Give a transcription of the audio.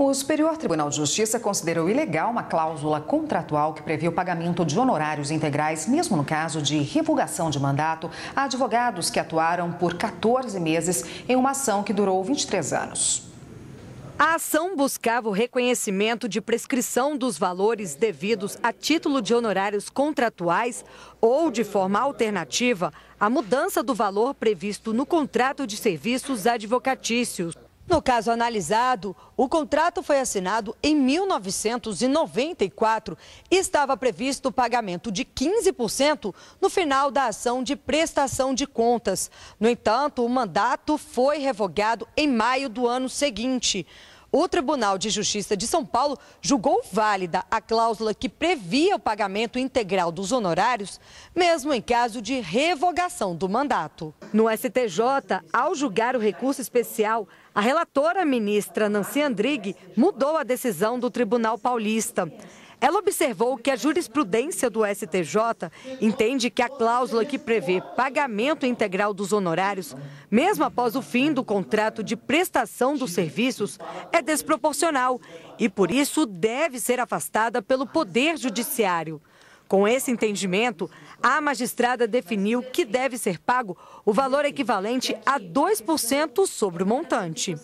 O Superior Tribunal de Justiça considerou ilegal uma cláusula contratual que previa o pagamento de honorários integrais, mesmo no caso de revogação de mandato, a advogados que atuaram por 14 meses em uma ação que durou 23 anos. A ação buscava o reconhecimento de prescrição dos valores devidos a título de honorários contratuais ou, de forma alternativa, a mudança do valor previsto no contrato de serviços advocatícios. No caso analisado, o contrato foi assinado em 1994 e estava previsto o pagamento de 15% no final da ação de prestação de contas. No entanto, o mandato foi revogado em maio do ano seguinte. O Tribunal de Justiça de São Paulo julgou válida a cláusula que previa o pagamento integral dos honorários, mesmo em caso de revogação do mandato. No STJ, ao julgar o recurso especial, a relatora ministra Nancy Andrighi mudou a decisão do Tribunal Paulista. Ela observou que a jurisprudência do STJ entende que a cláusula que prevê pagamento integral dos honorários, mesmo após o fim do contrato de prestação dos serviços, é desproporcional e, por isso, deve ser afastada pelo Poder Judiciário. Com esse entendimento, a magistrada definiu que deve ser pago o valor equivalente a 2% sobre o montante.